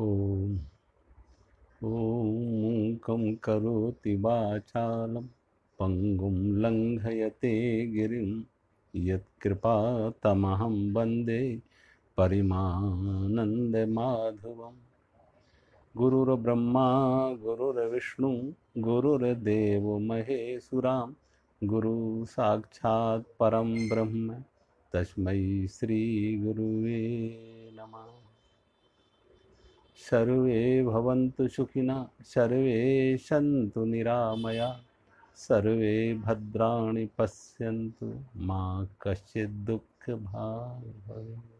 ॐ ॐ करोति वाचालं पङ्गुं लङ्घयते गिरिं यत्कृपातमहं वन्दे परिमानन्दमाधवं गुरुर्ब्रह्मा गुरुर्विष्णु गुरुर्देव महेशुरा गुरु साक्षात्म ब्रह्म तस्मै श्रीगुरुवे नमः सर्वे भवन्तु सुखिना सर्वे सन्तु निरामया सर्वे भद्राणि पश्यन्तु मा कश्चित् दुःखभाग् भवेत्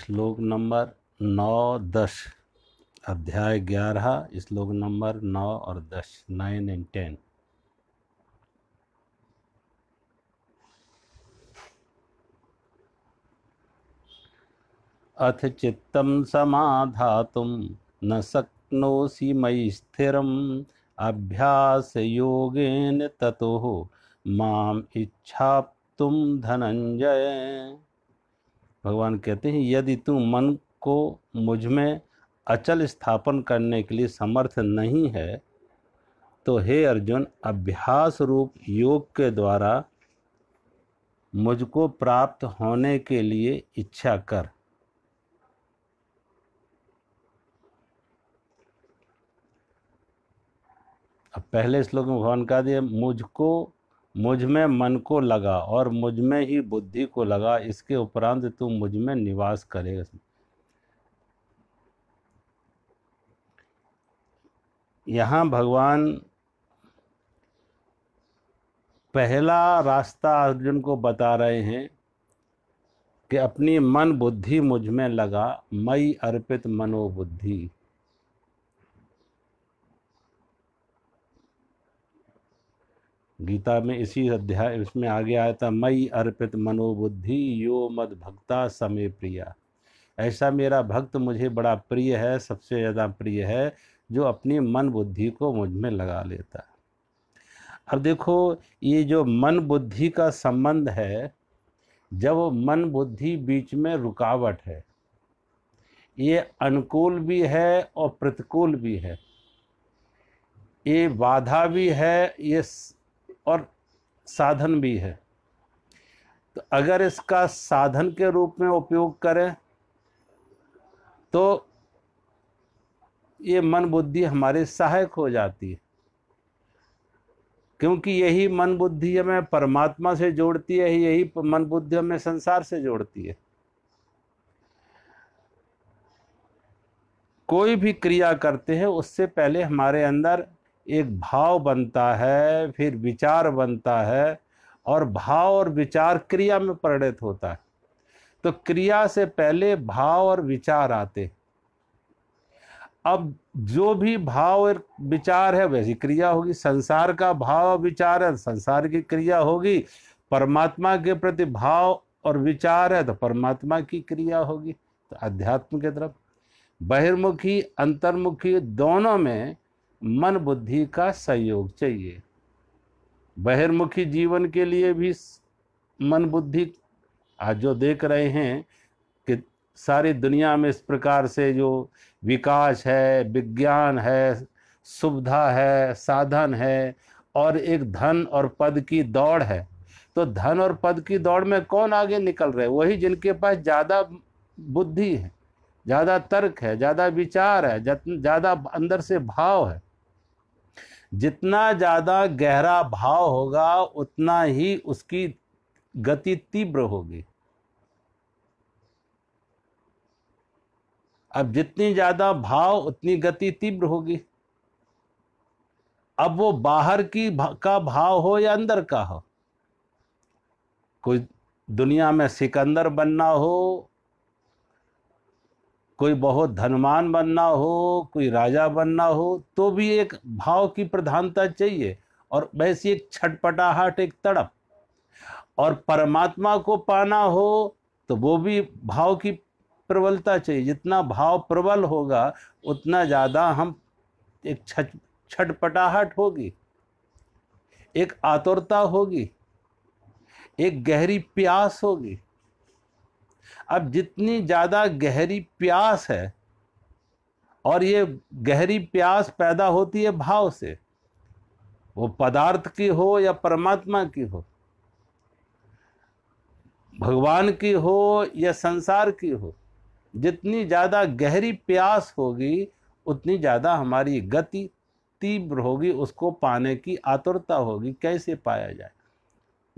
श्लोक नंबर नौ दस अध्याय ग्यारह श्लोक नंबर नौ और दस नाइन एंड टेन अथ चित्तं समाधातुं न शक्नोसि मयि स्थिरम् अभ्यासयोगेन ततो माम् इच्छाप्तुं धनंजय भगवान कहते हैं यदि तू मन को मुझ में अचल स्थापन करने के लिए समर्थ नहीं है तो हे अर्जुन अभ्यास रूप योग के द्वारा मुझको प्राप्त होने के लिए इच्छा कर अब पहले श्लोक में भगवान कहा दिया मुझको मुझ में मन को लगा और मुझ में ही बुद्धि को लगा इसके उपरांत तू मुझ में निवास करेगा यहाँ भगवान पहला रास्ता अर्जुन को बता रहे हैं कि अपनी मन बुद्धि मुझ में लगा मई अर्पित मनोबुद्धि गीता में इसी अध्याय इसमें आगे आया था मई अर्पित मनोबुद्धि यो मद भक्ता समय प्रिया ऐसा मेरा भक्त मुझे बड़ा प्रिय है सबसे ज़्यादा प्रिय है जो अपनी मन बुद्धि को मुझ में लगा लेता है अब देखो ये जो मन बुद्धि का संबंध है जब मन बुद्धि बीच में रुकावट है ये अनुकूल भी है और प्रतिकूल भी है ये बाधा भी है ये और साधन भी है तो अगर इसका साधन के रूप में उपयोग करें तो ये मन बुद्धि हमारे सहायक हो जाती है क्योंकि यही मन बुद्धि हमें परमात्मा से जोड़ती है यही मन बुद्धि हमें संसार से जोड़ती है कोई भी क्रिया करते हैं उससे पहले हमारे अंदर एक भाव बनता है फिर विचार बनता है और भाव और विचार क्रिया में परिणत होता है तो क्रिया से पहले भाव और विचार आते अब जो भी भाव और विचार है वैसी क्रिया होगी संसार का भाव और विचार है संसार की क्रिया होगी परमात्मा के प्रति भाव और विचार है तो परमात्मा की क्रिया होगी तो अध्यात्म की तरफ बहिर्मुखी अंतर्मुखी दोनों में मन बुद्धि का सहयोग चाहिए बहिर्मुखी जीवन के लिए भी मन बुद्धि आज जो देख रहे हैं कि सारी दुनिया में इस प्रकार से जो विकास है विज्ञान है सुविधा है साधन है और एक धन और पद की दौड़ है तो धन और पद की दौड़ में कौन आगे निकल रहे वही जिनके पास ज़्यादा बुद्धि है ज़्यादा तर्क है ज़्यादा विचार है ज़्यादा अंदर से भाव है जितना ज़्यादा गहरा भाव होगा उतना ही उसकी गति तीव्र होगी अब जितनी ज़्यादा भाव उतनी गति तीव्र होगी अब वो बाहर की भा, का भाव हो या अंदर का हो कोई दुनिया में सिकंदर बनना हो कोई बहुत धनवान बनना हो कोई राजा बनना हो तो भी एक भाव की प्रधानता चाहिए और वैसी एक छटपटाहट एक तड़प और परमात्मा को पाना हो तो वो भी भाव की प्रबलता चाहिए जितना भाव प्रबल होगा उतना ज़्यादा हम एक छटपटाहट होगी एक आतुरता होगी एक गहरी प्यास होगी अब जितनी ज़्यादा गहरी प्यास है और ये गहरी प्यास पैदा होती है भाव से वो पदार्थ की हो या परमात्मा की हो भगवान की हो या संसार की हो जितनी ज़्यादा गहरी प्यास होगी उतनी ज़्यादा हमारी गति तीव्र होगी उसको पाने की आतुरता होगी कैसे पाया जाए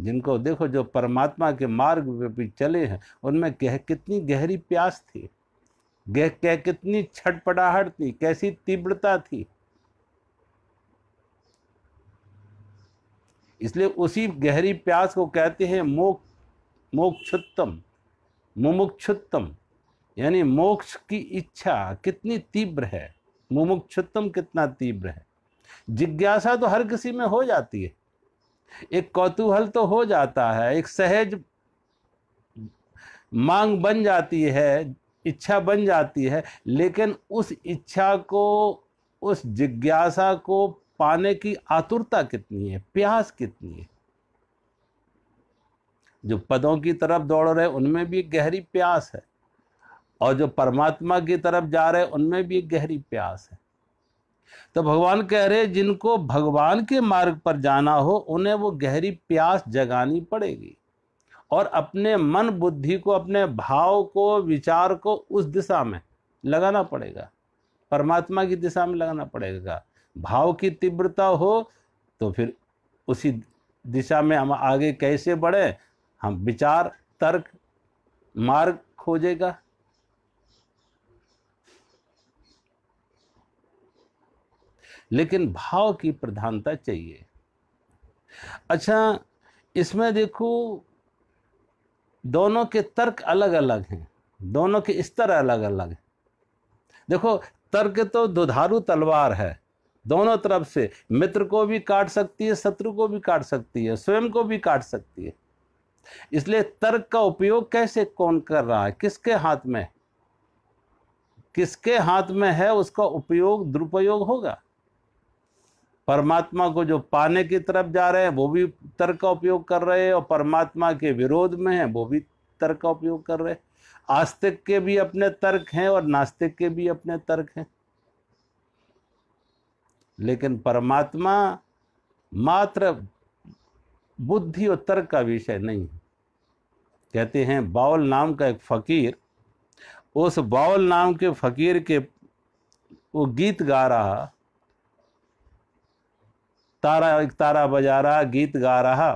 जिनको देखो जो परमात्मा के मार्ग पे भी चले हैं उनमें कह कितनी गहरी प्यास थी गह कह कितनी छटपटाहट थी कैसी तीव्रता थी इसलिए उसी गहरी प्यास को कहते हैं मोक्ष मोक्षुत्तम मुमुक्षुत्तम यानी मोक्ष की इच्छा कितनी तीव्र है मुमुक्षुत्तम कितना तीव्र है जिज्ञासा तो हर किसी में हो जाती है एक कौतूहल तो हो जाता है एक सहज मांग बन जाती है इच्छा बन जाती है लेकिन उस इच्छा को उस जिज्ञासा को पाने की आतुरता कितनी है प्यास कितनी है जो पदों की तरफ दौड़ रहे उनमें भी गहरी प्यास है और जो परमात्मा की तरफ जा रहे उनमें भी गहरी प्यास है तो भगवान कह रहे जिनको भगवान के मार्ग पर जाना हो उन्हें वो गहरी प्यास जगानी पड़ेगी और अपने मन बुद्धि को अपने भाव को विचार को उस दिशा में लगाना पड़ेगा परमात्मा की दिशा में लगाना पड़ेगा भाव की तीव्रता हो तो फिर उसी दिशा में हम आगे कैसे बढ़ें हम विचार तर्क मार्ग खोजेगा लेकिन भाव की प्रधानता चाहिए अच्छा इसमें देखो दोनों के तर्क अलग अलग हैं दोनों के स्तर अलग अलग हैं देखो तर्क तो दुधारू तलवार है दोनों तरफ से मित्र को भी काट सकती है शत्रु को भी काट सकती है स्वयं को भी काट सकती है इसलिए तर्क का उपयोग कैसे कौन कर रहा है किसके हाथ में किसके हाथ में है उसका उपयोग दुरुपयोग होगा परमात्मा को जो पाने की तरफ जा रहे हैं वो भी तर्क का उपयोग कर रहे हैं और परमात्मा के विरोध में हैं वो भी तर्क का उपयोग कर रहे हैं आस्तिक के भी अपने तर्क हैं और नास्तिक के भी अपने तर्क हैं लेकिन परमात्मा मात्र बुद्धि और तर्क का विषय नहीं है कहते हैं बाउल नाम का एक फ़कीर उस बाउल नाम के फ़कीर के वो गीत गा रहा तारा एक तारा बजा रहा गीत गा रहा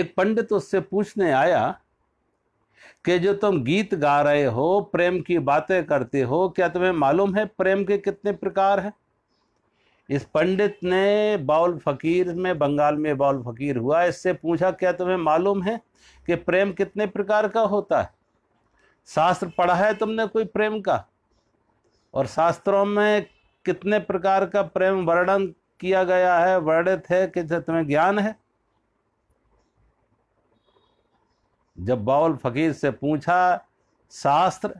एक पंडित उससे पूछने आया कि जो तुम गीत गा रहे हो प्रेम की बातें करते हो क्या तुम्हें मालूम है प्रेम के कितने प्रकार हैं इस पंडित ने बाउल फकीर में बंगाल में बाउल फकीर हुआ इससे पूछा क्या तुम्हें मालूम है कि प्रेम कितने प्रकार का होता है शास्त्र पढ़ा है तुमने कोई प्रेम का और शास्त्रों में कितने प्रकार का प्रेम वर्णन किया गया है वर्णित है कि तुम्हें ज्ञान है जब बाउल फकीर से पूछा शास्त्र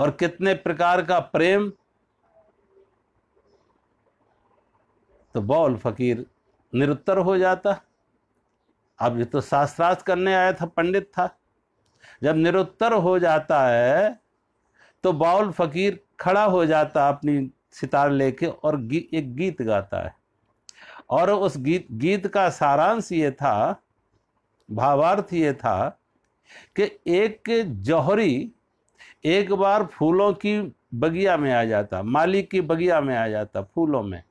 और कितने प्रकार का प्रेम तो बाउल फकीर निरुत्तर हो जाता अब ये तो शास्त्रार्थ करने आया था पंडित था जब निरुत्तर हो जाता है तो बाउल फकीर खड़ा हो जाता अपनी सितार लेके और गी, एक गीत गाता है और उस गीत गीत का सारांश ये था भावार्थ ये था कि एक जौहरी एक बार फूलों की बगिया में आ जाता माली की बगिया में आ जाता फूलों में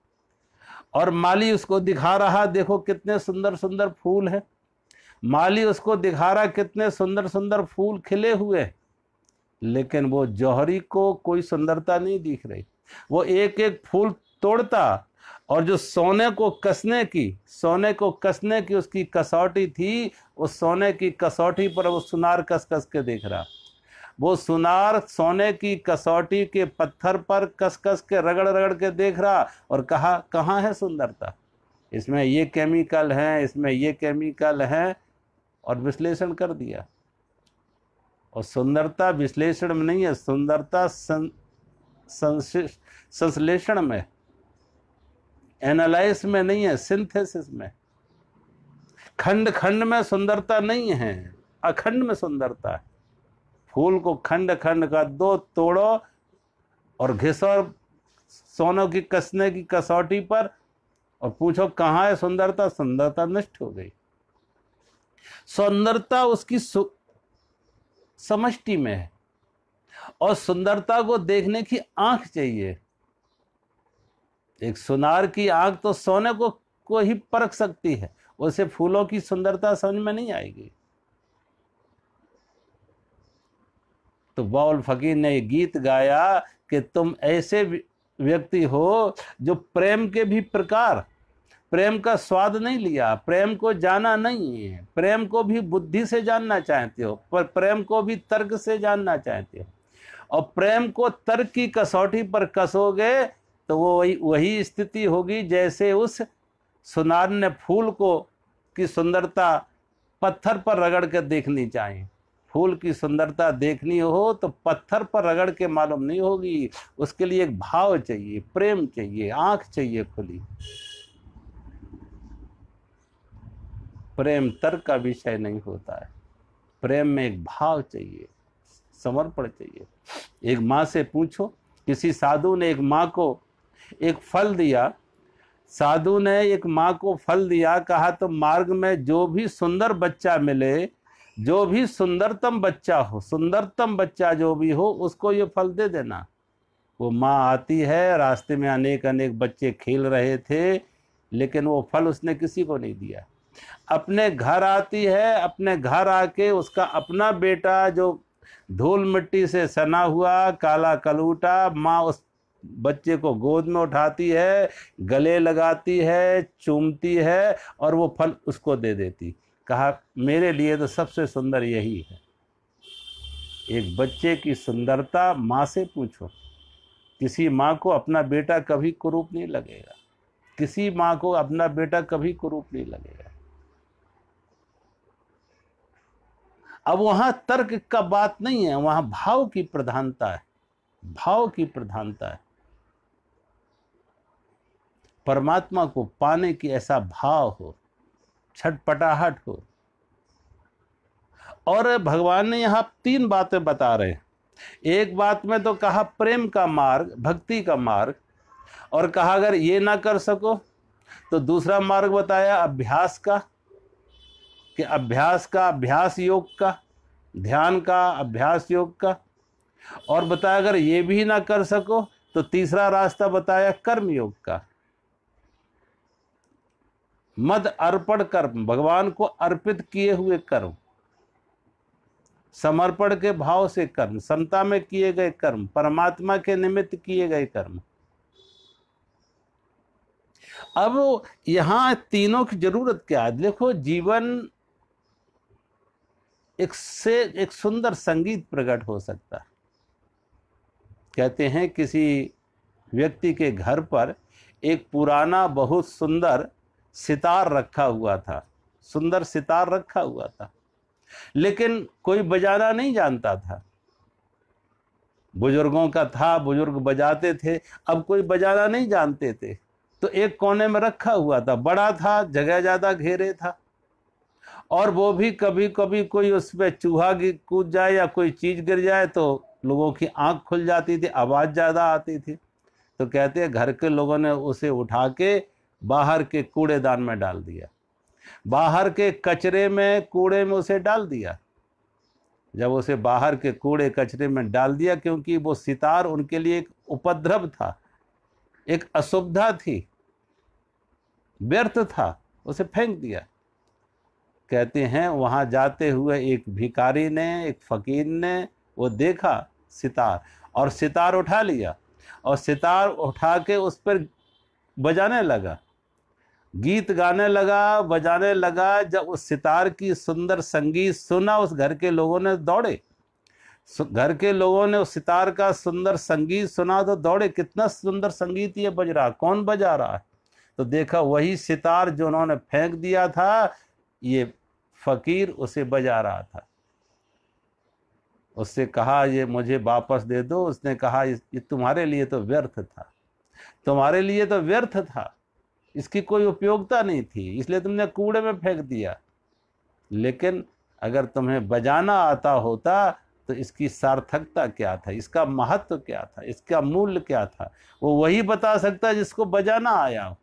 और माली उसको दिखा रहा देखो कितने सुंदर सुंदर फूल है माली उसको दिखा रहा कितने सुंदर सुंदर फूल खिले हुए हैं लेकिन वो जौहरी को कोई सुंदरता नहीं दिख रही वो एक एक फूल तोड़ता और जो सोने को कसने की सोने को कसने की उसकी कसौटी थी उस सोने की कसौटी पर वो सुनार कस कस के देख रहा वो सुनार सोने की कसौटी के पत्थर पर कस कस के रगड़ रगड़ के देख रहा और कहा कहाँ है सुंदरता इसमें ये केमिकल हैं इसमें ये केमिकल हैं और विश्लेषण कर दिया और सुंदरता विश्लेषण में नहीं है सुंदरता संश्लेषण में एनालाइज में नहीं है सिंथेसिस में खंड खंड में सुंदरता नहीं है अखंड में सुंदरता है फूल को खंड खंड का दो तोड़ो और घिसो सोनों की कसने की कसौटी पर और पूछो कहाँ है सुंदरता सुंदरता नष्ट हो गई सुंदरता उसकी सु... समष्टि में है और सुंदरता को देखने की आंख चाहिए एक सुनार की आंख तो सोने को को ही परख सकती है उसे फूलों की सुंदरता समझ में नहीं आएगी तो बाउल फकीर ने गीत गाया कि तुम ऐसे व्यक्ति हो जो प्रेम के भी प्रकार प्रेम का स्वाद नहीं लिया प्रेम को जाना नहीं है प्रेम को भी बुद्धि से जानना चाहते हो पर प्रेम को भी तर्क से जानना चाहते हो और प्रेम को तर्क की कसौटी पर कसोगे तो वो वही वही स्थिति होगी जैसे उस ने फूल को की सुंदरता पत्थर पर रगड़ कर देखनी चाहिए फूल की सुंदरता देखनी हो तो पत्थर पर रगड़ के मालूम नहीं होगी उसके लिए एक भाव चाहिए प्रेम चाहिए आँख चाहिए खुली प्रेम तर्क का विषय नहीं होता है प्रेम में एक भाव चाहिए समर्पण चाहिए एक माँ से पूछो किसी साधु ने एक माँ को एक फल दिया साधु ने एक माँ को फल दिया कहा तो मार्ग में जो भी सुंदर बच्चा मिले जो भी सुंदरतम बच्चा हो सुंदरतम बच्चा जो भी हो उसको ये फल दे देना वो माँ आती है रास्ते में अनेक अनेक बच्चे खेल रहे थे लेकिन वो फल उसने किसी को नहीं दिया अपने घर आती है अपने घर आके उसका अपना बेटा जो धूल मिट्टी से सना हुआ काला कलूटा माँ उस बच्चे को गोद में उठाती है गले लगाती है चूमती है और वो फल उसको दे देती कहा मेरे लिए तो सबसे सुंदर यही है एक बच्चे की सुंदरता माँ से पूछो किसी माँ को अपना बेटा कभी कुरूप नहीं लगेगा किसी माँ को अपना बेटा कभी कुरूप नहीं लगेगा अब वहाँ तर्क का बात नहीं है वहाँ भाव की प्रधानता है भाव की प्रधानता है परमात्मा को पाने की ऐसा भाव हो छटपटाहट हो और भगवान ने यहाँ तीन बातें बता रहे हैं एक बात में तो कहा प्रेम का मार्ग भक्ति का मार्ग और कहा अगर ये ना कर सको तो दूसरा मार्ग बताया अभ्यास का कि अभ्यास का अभ्यास योग का ध्यान का अभ्यास योग का और बताया अगर ये भी ना कर सको तो तीसरा रास्ता बताया कर्म योग का मद अर्पण कर्म भगवान को अर्पित किए हुए कर्म समर्पण के भाव से कर्म समता में किए गए कर्म परमात्मा के निमित्त किए गए कर्म अब यहां तीनों की जरूरत क्या है देखो जीवन एक से एक सुंदर संगीत प्रकट हो सकता है कहते हैं किसी व्यक्ति के घर पर एक पुराना बहुत सुंदर सितार रखा हुआ था सुंदर सितार रखा हुआ था लेकिन कोई बजाना नहीं जानता था बुजुर्गों का था बुजुर्ग बजाते थे अब कोई बजाना नहीं जानते थे तो एक कोने में रखा हुआ था बड़ा था जगह ज़्यादा घेरे था और वो भी कभी कभी कोई उस पर चूहा कूद जाए या कोई चीज़ गिर जाए तो लोगों की आंख खुल जाती थी आवाज़ ज़्यादा आती थी तो कहते हैं घर के लोगों ने उसे उठा के बाहर के कूड़ेदान में डाल दिया बाहर के कचरे में कूड़े में उसे डाल दिया जब उसे बाहर के कूड़े कचरे में डाल दिया क्योंकि वो सितार उनके लिए एक उपद्रव था एक असुविधा थी व्यर्थ था उसे फेंक दिया कहते हैं वहाँ जाते हुए एक भिकारी ने एक फ़कीर ने वो देखा सितार और सितार उठा लिया और सितार उठा के उस पर बजाने लगा गीत गाने लगा बजाने लगा जब उस सितार की सुंदर संगीत सुना उस घर के लोगों ने दौड़े घर के लोगों ने उस सितार का सुंदर संगीत सुना तो दौड़े कितना सुंदर संगीत ये बज रहा कौन बजा रहा है तो देखा वही सितार जो उन्होंने फेंक दिया था ये फ़कीर उसे बजा रहा था उससे कहा ये मुझे वापस दे दो उसने कहा ये तुम्हारे लिए तो व्यर्थ था तुम्हारे लिए तो व्यर्थ था इसकी कोई उपयोगिता नहीं थी इसलिए तुमने कूड़े में फेंक दिया लेकिन अगर तुम्हें बजाना आता होता तो इसकी सार्थकता क्या था इसका महत्व क्या था इसका मूल्य क्या था वो वही बता सकता जिसको बजाना आया हो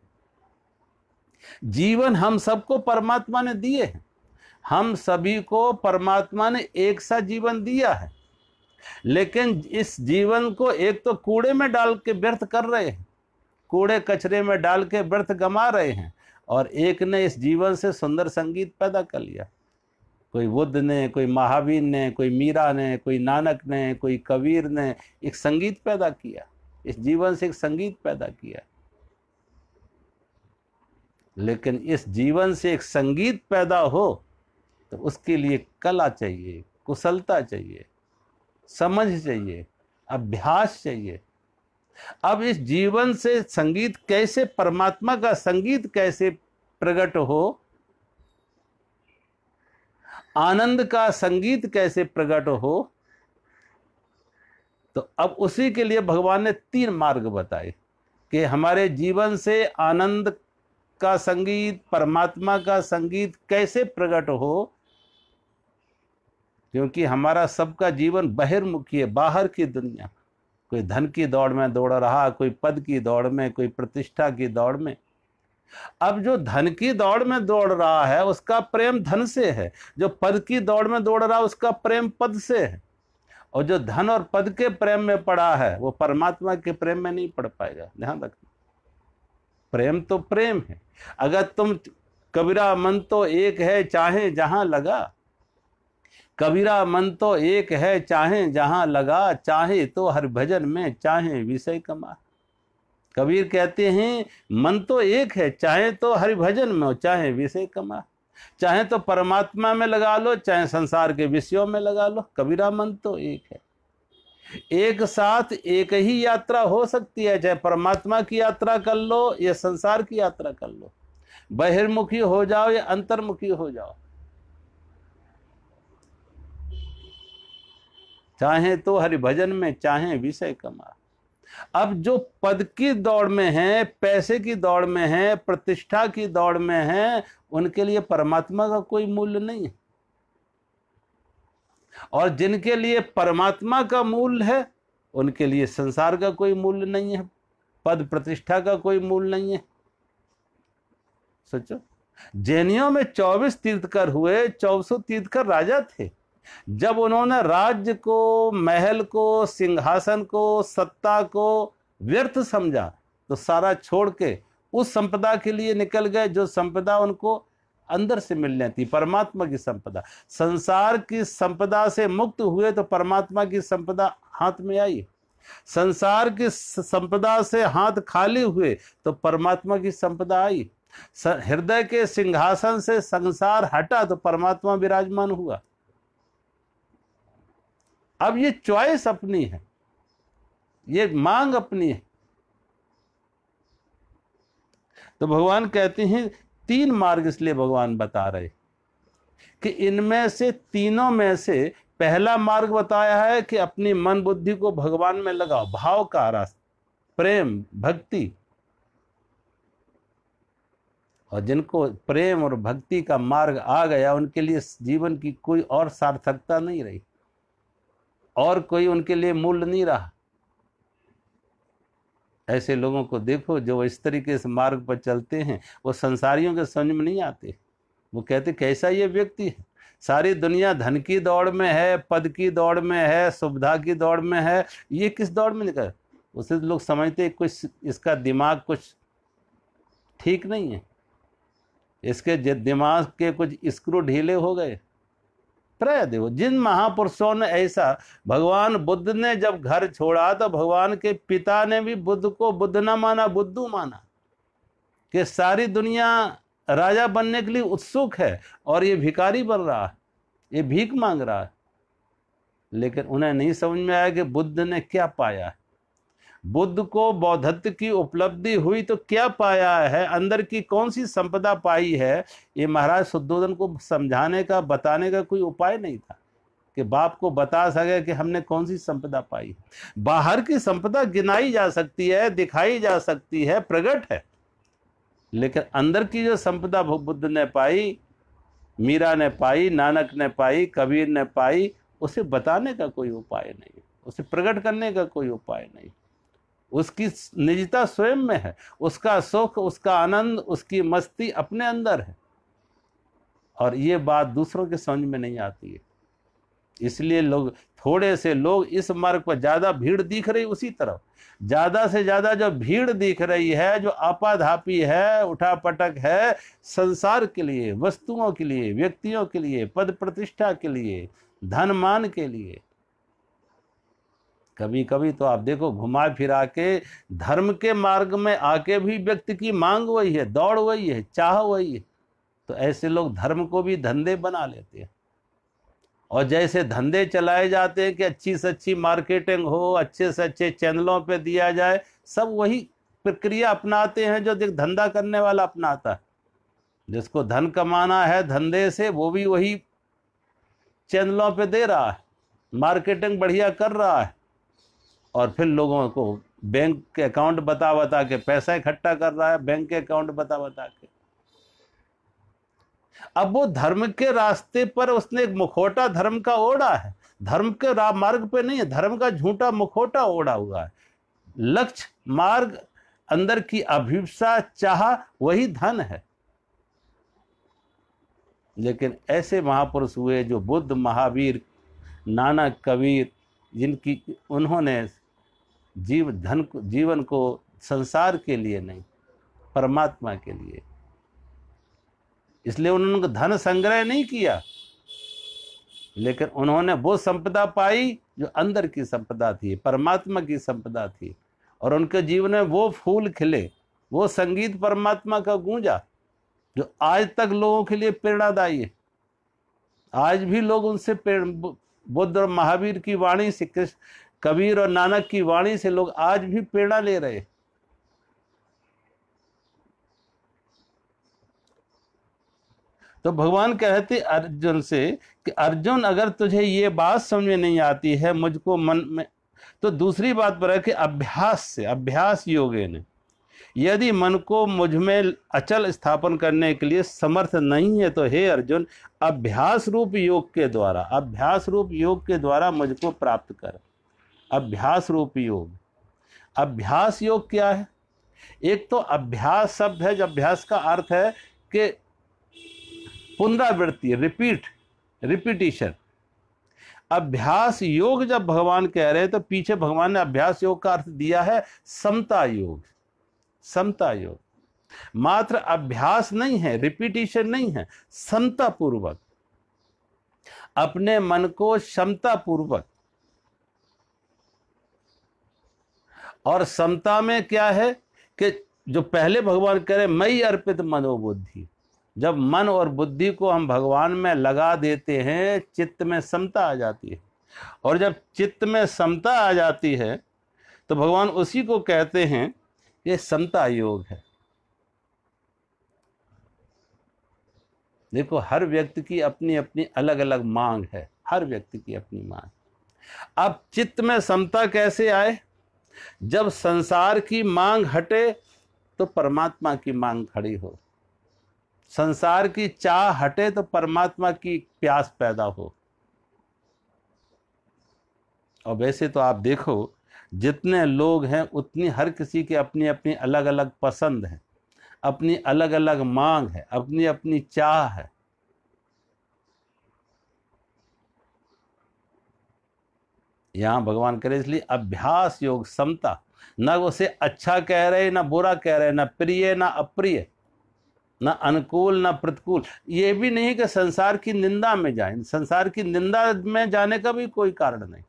जीवन हम सबको परमात्मा ने दिए हैं हम सभी को परमात्मा ने एक सा जीवन दिया है लेकिन इस जीवन को एक तो कूड़े में डाल के व्यर्थ कर रहे हैं कूड़े कचरे में डाल के व्यर्थ गमा रहे हैं और एक ने इस जीवन से सुंदर संगीत पैदा कर लिया कोई बुद्ध ने कोई महावीर ने कोई मीरा ने कोई नानक ने कोई कबीर ने एक संगीत पैदा किया इस जीवन से एक संगीत पैदा किया लेकिन इस जीवन से एक संगीत पैदा हो तो उसके लिए कला चाहिए कुशलता चाहिए समझ चाहिए अभ्यास चाहिए अब इस जीवन से संगीत कैसे परमात्मा का संगीत कैसे प्रकट हो आनंद का संगीत कैसे प्रकट हो तो अब उसी के लिए भगवान ने तीन मार्ग बताए कि हमारे जीवन से आनंद का संगीत परमात्मा का संगीत कैसे प्रकट हो क्योंकि हमारा सबका जीवन बहिर्मुखी है बाहर की दुनिया कोई धन की दौड़ में दौड़ रहा कोई पद की दौड़ में कोई प्रतिष्ठा की दौड़ में अब जो धन की दौड़ में दौड़ रहा है उसका प्रेम धन से है जो पद की दौड़ में दौड़ रहा है उसका प्रेम पद से है और जो धन और पद के प्रेम में पड़ा है वो परमात्मा के प्रेम में नहीं पड़ पाएगा ध्यान रखना प्रेम तो प्रेम है अगर तुम कबीरा मन तो एक है चाहे जहां लगा कबीरा मन तो एक है चाहे जहाँ लगा चाहे तो हर भजन में चाहे विषय कमा कबीर कहते हैं मन तो एक है चाहे तो हरि भजन में हो चाहे विषय कमा चाहे तो परमात्मा में लगा लो चाहे संसार के विषयों में लगा लो कबीरा मन तो एक है एक साथ एक ही यात्रा हो सकती है चाहे परमात्मा की यात्रा कर लो या संसार की यात्रा कर लो बहिर्मुखी हो जाओ या अंतर्मुखी हो जाओ चाहे तो हरिभजन में चाहे विषय कमा अब जो पद की दौड़ में है पैसे की दौड़ में है प्रतिष्ठा की दौड़ में है उनके लिए परमात्मा का कोई मूल्य नहीं है और जिनके लिए परमात्मा का मूल है उनके लिए संसार का कोई मूल्य नहीं है पद प्रतिष्ठा का कोई मूल्य नहीं है सोचो जैनियों में चौबीस तीर्थकर हुए चौबीसों तीर्थकर राजा थे जब उन्होंने राज्य को महल को सिंहासन को सत्ता को व्यर्थ समझा तो सारा छोड़ के उस संपदा के लिए निकल गए जो संपदा उनको अंदर से मिलने थी परमात्मा की संपदा संसार की संपदा से मुक्त हुए तो परमात्मा की संपदा हाथ में आई संसार की संपदा से हाथ खाली हुए तो परमात्मा की संपदा आई हृदय के सिंहासन से संसार हटा तो परमात्मा विराजमान हुआ अब ये चॉइस अपनी है ये मांग अपनी है तो भगवान कहते हैं तीन मार्ग इसलिए भगवान बता रहे कि इनमें से तीनों में से पहला मार्ग बताया है कि अपनी मन बुद्धि को भगवान में लगाओ भाव का रास्ता प्रेम भक्ति और जिनको प्रेम और भक्ति का मार्ग आ गया उनके लिए जीवन की कोई और सार्थकता नहीं रही और कोई उनके लिए मूल्य नहीं रहा ऐसे लोगों को देखो जो इस तरीके से मार्ग पर चलते हैं वो संसारियों के समझ में नहीं आते वो कहते कैसा ये व्यक्ति है सारी दुनिया धन की दौड़ में है पद की दौड़ में है सुविधा की दौड़ में है ये किस दौड़ में निकल उसे लोग समझते कुछ इसका दिमाग कुछ ठीक नहीं है इसके दिमाग के कुछ स्क्रू ढीले हो गए देव जिन महापुरुषों ने ऐसा भगवान बुद्ध ने जब घर छोड़ा तो भगवान के पिता ने भी बुद्ध को बुद्ध ना माना बुद्धू माना कि सारी दुनिया राजा बनने के लिए उत्सुक है और ये भिकारी बन रहा है ये भीख मांग रहा है लेकिन उन्हें नहीं समझ में आया कि बुद्ध ने क्या पाया बुद्ध को बौद्धत्व की उपलब्धि हुई तो क्या पाया है अंदर की कौन सी संपदा पाई है ये महाराज शुद्धोधन को समझाने का बताने का कोई उपाय नहीं था कि बाप को बता सके कि हमने कौन सी संपदा पाई बाहर की संपदा गिनाई जा सकती है दिखाई जा सकती है प्रकट है लेकिन अंदर की जो संपदा बुद्ध ने पाई मीरा ने पाई नानक ने पाई कबीर ने पाई उसे बताने का कोई उपाय नहीं उसे प्रकट करने का कोई उपाय नहीं उसकी निजता स्वयं में है उसका सुख उसका आनंद उसकी मस्ती अपने अंदर है और ये बात दूसरों के समझ में नहीं आती है इसलिए लोग थोड़े से लोग इस मार्ग पर ज़्यादा भीड़ दिख रही उसी तरफ ज़्यादा से ज़्यादा जो भीड़ दिख रही है जो आपाधापी है उठापटक है संसार के लिए वस्तुओं के लिए व्यक्तियों के लिए पद प्रतिष्ठा के लिए धन मान के लिए कभी कभी तो आप देखो घुमा फिरा के धर्म के मार्ग में आके भी व्यक्ति की मांग वही है दौड़ वही है चाह वही है तो ऐसे लोग धर्म को भी धंधे बना लेते हैं और जैसे धंधे चलाए जाते हैं कि अच्छी से अच्छी मार्केटिंग हो अच्छे से अच्छे चैनलों पे दिया जाए सब वही प्रक्रिया अपनाते हैं जो धंधा करने वाला अपनाता है जिसको धन कमाना है धंधे से वो भी वही चैनलों पे दे रहा है मार्केटिंग बढ़िया कर रहा है और फिर लोगों को बैंक के अकाउंट बता बता के पैसा इकट्ठा कर रहा है बैंक के अकाउंट बता बता के अब वो धर्म के रास्ते पर उसने एक मुखोटा धर्म का ओढ़ा है धर्म के मार्ग पे नहीं है धर्म का झूठा मुखोटा ओढ़ा हुआ है लक्ष्य मार्ग अंदर की अभिप्सा चाह वही धन है लेकिन ऐसे महापुरुष हुए जो बुद्ध महावीर नानक कबीर जिनकी उन्होंने जीव धन को जीवन को संसार के लिए नहीं परमात्मा के लिए इसलिए उन्होंने धन संग्रह नहीं किया लेकिन उन्होंने वो संपदा पाई जो अंदर की संपदा थी परमात्मा की संपदा थी और उनके जीवन में वो फूल खिले वो संगीत परमात्मा का गूंजा जो आज तक लोगों के लिए प्रेरणादायी है आज भी लोग उनसे बुद्ध और महावीर की वाणी से कृष्ण कबीर और नानक की वाणी से लोग आज भी प्रेरणा ले रहे तो भगवान कहते अर्जुन से कि अर्जुन अगर तुझे ये बात समझ में नहीं आती है मुझको मन में तो दूसरी बात पर है कि अभ्यास से अभ्यास योगे ने यदि मन को मुझ में अचल स्थापन करने के लिए समर्थ नहीं है तो हे अर्जुन अभ्यास रूप योग के द्वारा अभ्यास रूप योग के द्वारा मुझको प्राप्त कर अभ्यास रूपी योग अभ्यास योग क्या है एक तो अभ्यास शब्द है जब अभ्यास का अर्थ है कि पुनरावृत्ति रिपीट रिपीटिशन अभ्यास योग जब भगवान कह रहे हैं तो पीछे भगवान ने अभ्यास योग का अर्थ दिया है समता योग समता योग मात्र अभ्यास नहीं है रिपीटिशन नहीं है समता पूर्वक अपने मन को क्षमता पूर्वक और समता में क्या है कि जो पहले भगवान कह रहे मई अर्पित मनोबुद्धि जब मन और बुद्धि को हम भगवान में लगा देते हैं चित्त में समता आ जाती है और जब चित्त में समता आ जाती है तो भगवान उसी को कहते हैं ये समता योग है देखो हर व्यक्ति की अपनी अपनी अलग अलग मांग है हर व्यक्ति की अपनी मांग अब चित्त में समता कैसे आए जब संसार की मांग हटे तो परमात्मा की मांग खड़ी हो संसार की चाह हटे तो परमात्मा की प्यास पैदा हो और वैसे तो आप देखो जितने लोग हैं उतनी हर किसी के अपनी अपनी अलग अलग पसंद है अपनी अलग अलग मांग है अपनी अपनी चाह है यहाँ भगवान करे इसलिए अभ्यास योग समता ना उसे अच्छा कह रहे ना बुरा कह रहे ना प्रिय ना अप्रिय ना अनुकूल ना प्रतिकूल ये भी नहीं कि संसार की निंदा में जाए संसार की निंदा में जाने का भी कोई कारण नहीं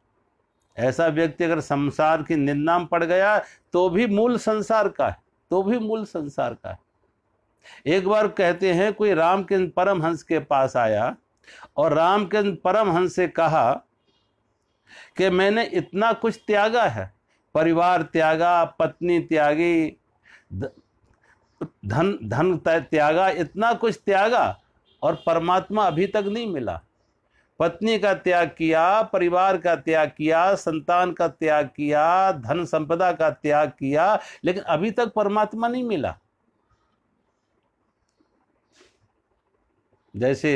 ऐसा व्यक्ति अगर संसार की निंदा में पड़ गया तो भी मूल संसार का है तो भी मूल संसार का है एक बार कहते हैं कोई परम परमहंस के पास आया और रामचंद्र परमहंस से कहा कि मैंने इतना कुछ त्यागा है परिवार त्यागा पत्नी त्यागी धन धन त्यागा इतना कुछ त्यागा और परमात्मा अभी तक नहीं मिला पत्नी का त्याग किया परिवार का त्याग किया संतान का त्याग किया धन संपदा का त्याग किया लेकिन अभी तक परमात्मा नहीं मिला जैसे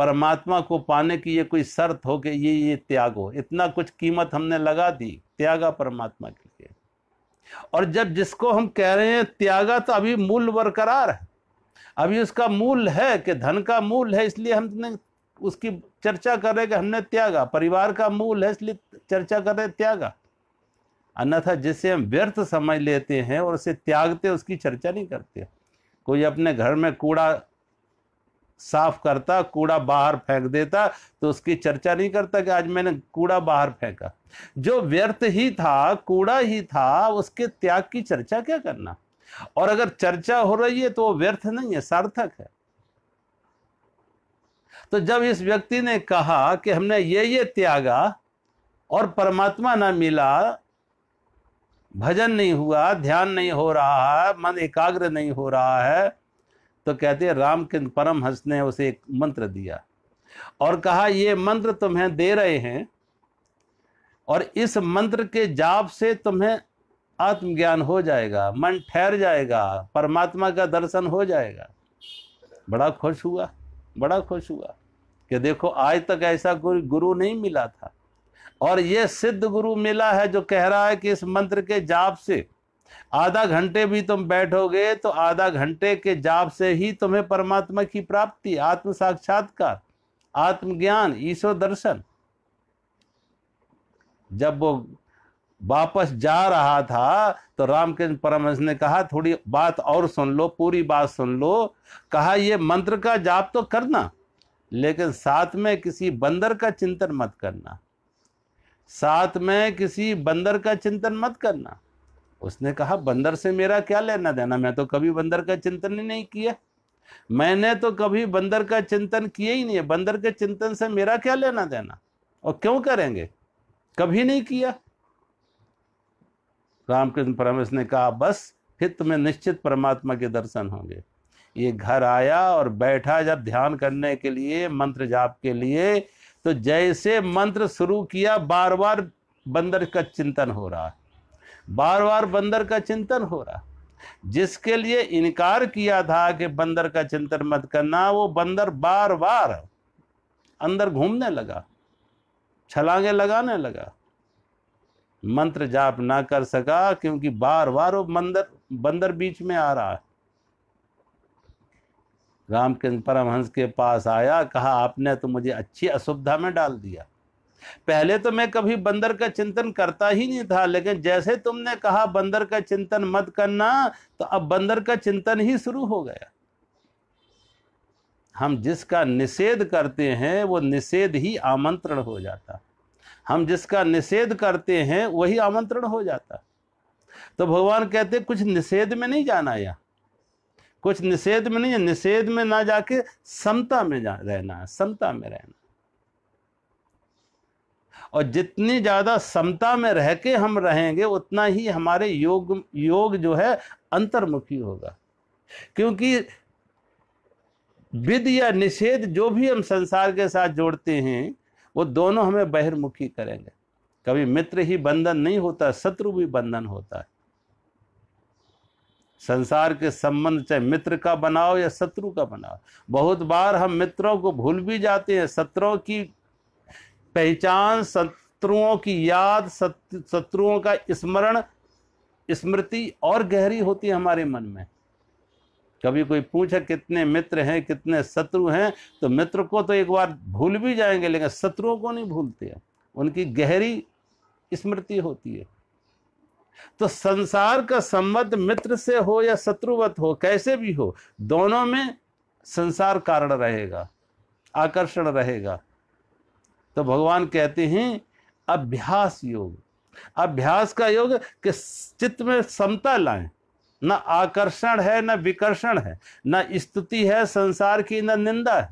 परमात्मा को पाने की ये कोई शर्त हो कि ये ये त्याग हो इतना कुछ कीमत हमने लगा दी त्यागा परमात्मा के लिए और जब जिसको हम कह रहे हैं त्यागा तो अभी मूल बरकरार है अभी उसका मूल है कि धन का मूल है इसलिए हमने उसकी चर्चा कर रहे कि हमने त्यागा परिवार का मूल है इसलिए चर्चा कर रहे त्यागा अन्यथा जिसे हम व्यर्थ समझ लेते हैं और उसे त्यागते उसकी चर्चा नहीं करते कोई अपने घर में कूड़ा साफ करता कूड़ा बाहर फेंक देता तो उसकी चर्चा नहीं करता कि आज मैंने कूड़ा बाहर फेंका जो व्यर्थ ही था कूड़ा ही था उसके त्याग की चर्चा क्या करना और अगर चर्चा हो रही है तो वो व्यर्थ नहीं है सार्थक है तो जब इस व्यक्ति ने कहा कि हमने ये ये त्यागा और परमात्मा ना मिला भजन नहीं हुआ ध्यान नहीं हो रहा है मन एकाग्र नहीं हो रहा है तो कहते हैं राम के परम हंस ने उसे एक मंत्र दिया और कहा ये मंत्र तुम्हें दे रहे हैं और इस मंत्र के जाप से तुम्हें आत्मज्ञान हो जाएगा मन ठहर जाएगा परमात्मा का दर्शन हो जाएगा बड़ा खुश हुआ बड़ा खुश हुआ कि देखो आज तक ऐसा कोई गुरु नहीं मिला था और ये सिद्ध गुरु मिला है जो कह रहा है कि इस मंत्र के जाप से आधा घंटे भी तुम बैठोगे तो आधा घंटे के जाप से ही तुम्हें परमात्मा की प्राप्ति आत्म साक्षात्कार आत्मज्ञान ईश्वर दर्शन जब वो वापस जा रहा था तो रामकृष्ण परमहंस ने कहा थोड़ी बात और सुन लो पूरी बात सुन लो कहा ये मंत्र का जाप तो करना लेकिन साथ में किसी बंदर का चिंतन मत करना साथ में किसी बंदर का चिंतन मत करना उसने कहा बंदर से मेरा क्या लेना देना मैं तो कभी बंदर का चिंतन ही नहीं किया मैंने तो कभी बंदर का चिंतन किया ही नहीं है बंदर के चिंतन से मेरा क्या लेना देना और क्यों करेंगे कभी नहीं किया रामकृष्ण परमेश ने कहा बस फिर तुम्हें निश्चित परमात्मा के दर्शन होंगे ये घर आया और बैठा जब ध्यान करने के लिए मंत्र जाप के लिए तो जैसे मंत्र शुरू किया बार बार बंदर का चिंतन हो रहा है बार बार बंदर का चिंतन हो रहा जिसके लिए इनकार किया था कि बंदर का चिंतन मत करना वो बंदर बार बार अंदर घूमने लगा छलांगे लगाने लगा मंत्र जाप ना कर सका क्योंकि बार बार वो मंदर बंदर बीच में आ रहा है रामकृष्ण परमहंस के पास आया कहा आपने तो मुझे अच्छी असुविधा में डाल दिया पहले तो मैं कभी बंदर का चिंतन करता ही नहीं था लेकिन जैसे तुमने कहा बंदर का चिंतन मत करना तो अब बंदर का चिंतन ही शुरू हो गया हम जिसका निषेध करते हैं वो निषेध ही आमंत्रण हो जाता हम जिसका निषेध करते हैं वही आमंत्रण हो जाता तो भगवान कहते कुछ निषेध में नहीं जाना या कुछ निषेध में नहीं निषेध में ना जाके समता में जा रहना है समता में रहना और जितनी ज़्यादा समता में रह के हम रहेंगे उतना ही हमारे योग योग जो है अंतर्मुखी होगा क्योंकि विध या निषेध जो भी हम संसार के साथ जोड़ते हैं वो दोनों हमें बहिर्मुखी करेंगे कभी मित्र ही बंधन नहीं होता शत्रु भी बंधन होता है संसार के संबंध चाहे मित्र का बनाओ या शत्रु का बनाओ बहुत बार हम मित्रों को भूल भी जाते हैं शत्रुओं की पहचान शत्रुओं की याद शत्रुओं का स्मरण स्मृति और गहरी होती है हमारे मन में कभी कोई पूछे कितने मित्र हैं कितने शत्रु हैं तो मित्र को तो एक बार भूल भी जाएंगे लेकिन शत्रुओं को नहीं भूलते उनकी गहरी स्मृति होती है तो संसार का संबंध मित्र से हो या शत्रुवत हो कैसे भी हो दोनों में संसार कारण रहेगा आकर्षण रहेगा तो भगवान कहते हैं अभ्यास योग अभ्यास का योग कि चित्त में समता लाए न आकर्षण है न विकर्षण है न स्तुति है संसार की न निंदा है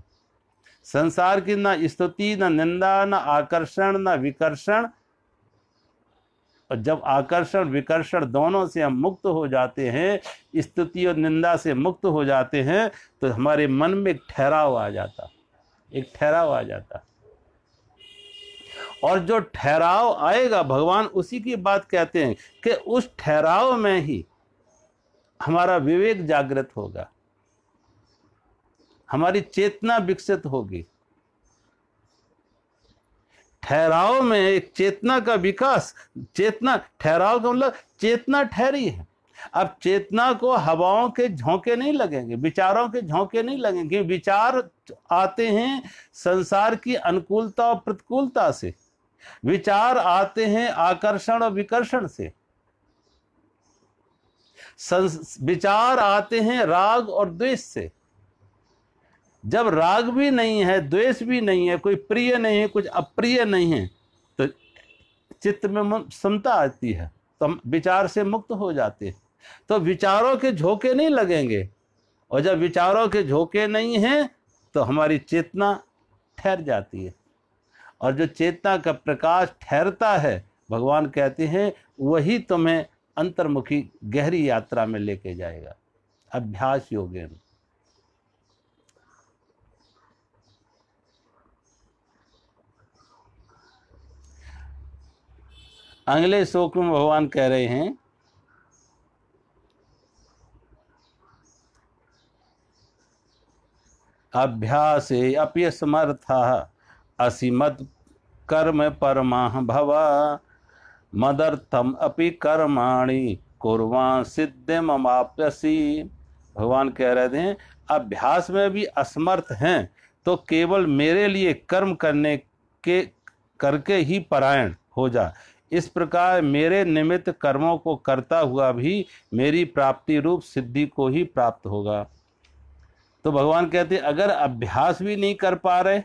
संसार की न स्तुति न निंदा न आकर्षण न विकर्षण और जब आकर्षण विकर्षण दोनों से हम मुक्त हो जाते हैं स्तुति और निंदा से मुक्त हो जाते हैं तो हमारे मन में एक ठहराव आ जाता एक ठहराव आ जाता है और जो ठहराव आएगा भगवान उसी की बात कहते हैं कि उस ठहराव में ही हमारा विवेक जागृत होगा हमारी चेतना विकसित होगी ठहराव में एक चेतना का विकास चेतना ठहराव का मतलब चेतना ठहरी है अब चेतना को हवाओं के झोंके नहीं लगेंगे विचारों के झोंके नहीं लगेंगे विचार आते हैं संसार की अनुकूलता और प्रतिकूलता से विचार आते हैं आकर्षण और विकर्षण से विचार आते हैं राग और द्वेष से जब राग भी नहीं है द्वेष भी नहीं है कोई प्रिय नहीं है कुछ अप्रिय नहीं है तो चित्त में समता आती है तो हम विचार से मुक्त हो जाते हैं तो विचारों के झोंके नहीं लगेंगे और जब विचारों के झोंके नहीं हैं तो हमारी चेतना ठहर जाती है और जो चेतना का प्रकाश ठहरता है भगवान कहते हैं वही तुम्हें अंतर्मुखी गहरी यात्रा में लेके जाएगा अभ्यास योगेन अगले शोक में भगवान कह रहे हैं अभ्यास अप्य समर्थ असीमद कर्म परमा भव मदर्थम अपि कर्माणि सिद्ध सिद्धमाप्यसी भगवान कह रहे थे अभ्यास में भी असमर्थ हैं तो केवल मेरे लिए कर्म करने के करके ही परायण हो जा इस प्रकार मेरे निमित्त कर्मों को करता हुआ भी मेरी प्राप्ति रूप सिद्धि को ही प्राप्त होगा तो भगवान कहते अगर अभ्यास भी नहीं कर पा रहे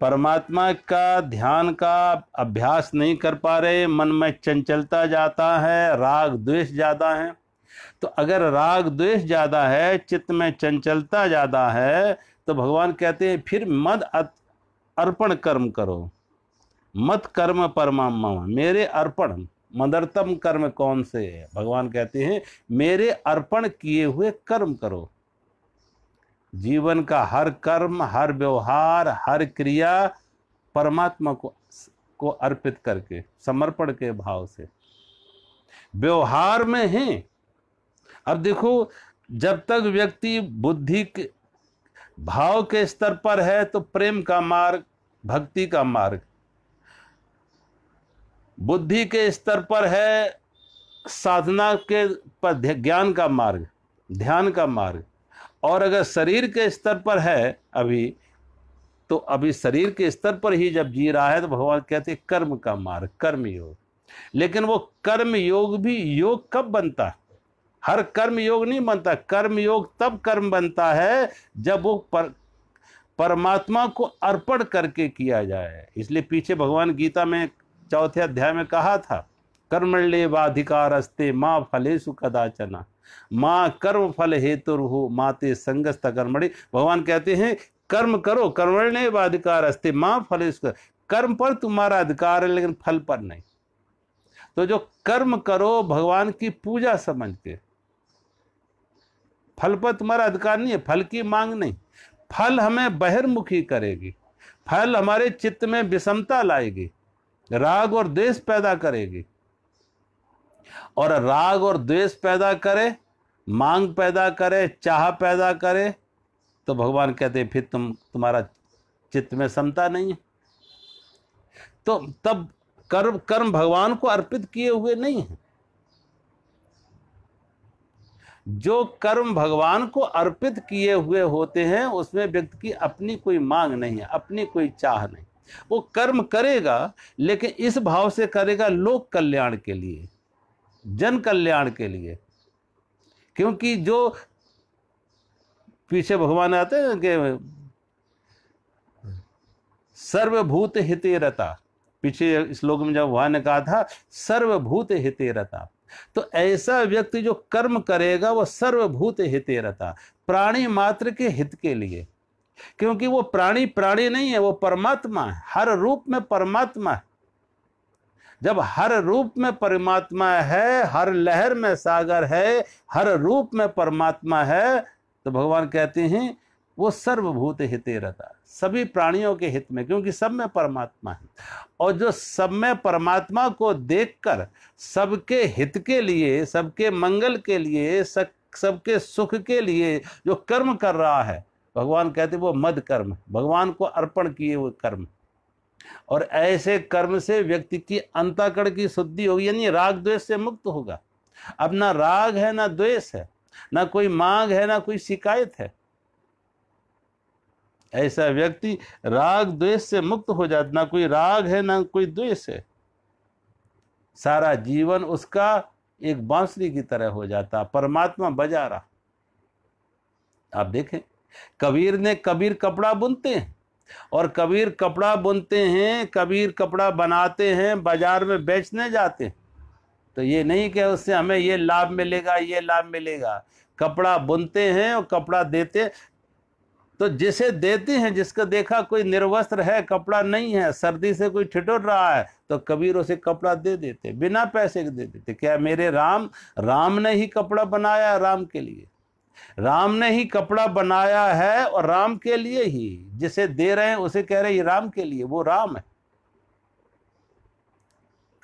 परमात्मा का ध्यान का अभ्यास नहीं कर पा रहे मन में चंचलता जाता है राग द्वेष ज़्यादा है तो अगर राग द्वेष ज़्यादा है चित्त में चंचलता ज़्यादा है तो भगवान कहते हैं फिर मद अर्पण कर्म करो मत कर्म परमात्मा मेरे अर्पण मदरतम कर्म कौन से है भगवान कहते हैं मेरे अर्पण किए हुए कर्म करो जीवन का हर कर्म हर व्यवहार हर क्रिया परमात्मा को को अर्पित करके समर्पण के भाव से व्यवहार में है अब देखो जब तक व्यक्ति बुद्धि के भाव के स्तर पर है तो प्रेम का मार्ग भक्ति का मार्ग बुद्धि के स्तर पर है साधना के पर ज्ञान का मार्ग ध्यान का मार्ग और अगर शरीर के स्तर पर है अभी तो अभी शरीर के स्तर पर ही जब जी रहा है तो भगवान कहते हैं कर्म का मार्ग कर्म योग लेकिन वो कर्म योग भी योग कब बनता है हर कर्म योग नहीं बनता कर्म योग तब कर्म बनता है जब वो पर, परमात्मा को अर्पण करके किया जाए इसलिए पीछे भगवान गीता में चौथे अध्याय में कहा था कर्मण्य अस्ते माँ फलेशु कदाचना माँ कर्म फल हेतु माते संगस्त कर्मणि भगवान कहते हैं कर्म करो कर्मण्य व अधिकार अस्ते माँ फल कर्म पर तुम्हारा अधिकार है लेकिन फल पर नहीं तो जो कर्म करो भगवान की पूजा समझ के फल पर तुम्हारा अधिकार नहीं है फल की मांग नहीं फल हमें बहिर्मुखी करेगी फल हमारे चित्त में विषमता लाएगी राग और देश पैदा करेगी और राग और द्वेष पैदा करे मांग पैदा करे चाह पैदा करे तो भगवान कहते फिर तुम तुम्हारा चित्त में समता नहीं है तो तब कर्म कर्म भगवान को अर्पित किए हुए नहीं है जो कर्म भगवान को अर्पित किए हुए होते हैं उसमें व्यक्ति की अपनी कोई मांग नहीं है अपनी कोई चाह नहीं वो कर्म करेगा लेकिन इस भाव से करेगा लोक कल्याण के लिए जन कल्याण के लिए क्योंकि जो पीछे भगवान आते हैं कि सर्वभूत हितेरता पीछे श्लोक में जब वहां ने कहा था सर्वभूत हितेरता तो ऐसा व्यक्ति जो कर्म करेगा वह सर्वभूत हितेरता प्राणी मात्र के हित के लिए क्योंकि वो प्राणी प्राणी नहीं है वो परमात्मा है हर रूप में परमात्मा है जब हर रूप में परमात्मा है हर लहर में सागर है हर रूप में परमात्मा है तो भगवान कहते हैं वो सर्वभूत हिते रहता सभी प्राणियों के हित में क्योंकि सब में परमात्मा है और जो सब में परमात्मा को देखकर सबके हित के लिए सबके मंगल के लिए सब सबके सुख के लिए जो कर्म कर रहा है भगवान कहते वो मद कर्म भगवान को अर्पण किए हुए कर्म और ऐसे कर्म से व्यक्ति की अंताकड़ की शुद्धि होगी यानी राग द्वेष से मुक्त होगा अब ना राग है ना द्वेष है ना कोई मांग है ना कोई शिकायत है ऐसा व्यक्ति राग द्वेष से मुक्त हो जाता ना कोई राग है ना कोई द्वेष है सारा जीवन उसका एक बांसुरी की तरह हो जाता परमात्मा बजा रहा आप देखें कबीर ने कबीर कपड़ा बुनते हैं और कबीर कपड़ा बुनते हैं कबीर कपड़ा बनाते हैं बाजार में बेचने जाते हैं तो ये नहीं कि उससे हमें ये लाभ मिलेगा ये लाभ मिलेगा कपड़ा बुनते हैं और कपड़ा देते तो जिसे देते हैं जिसको देखा कोई निर्वस्त्र है कपड़ा नहीं है सर्दी से कोई ठिठुर रहा है तो कबीर उसे कपड़ा दे देते बिना पैसे के दे देते क्या मेरे राम राम ने ही कपड़ा बनाया राम के लिए राम ने ही कपड़ा बनाया है और राम के लिए ही जिसे दे रहे हैं उसे कह रहे हैं राम के लिए वो राम है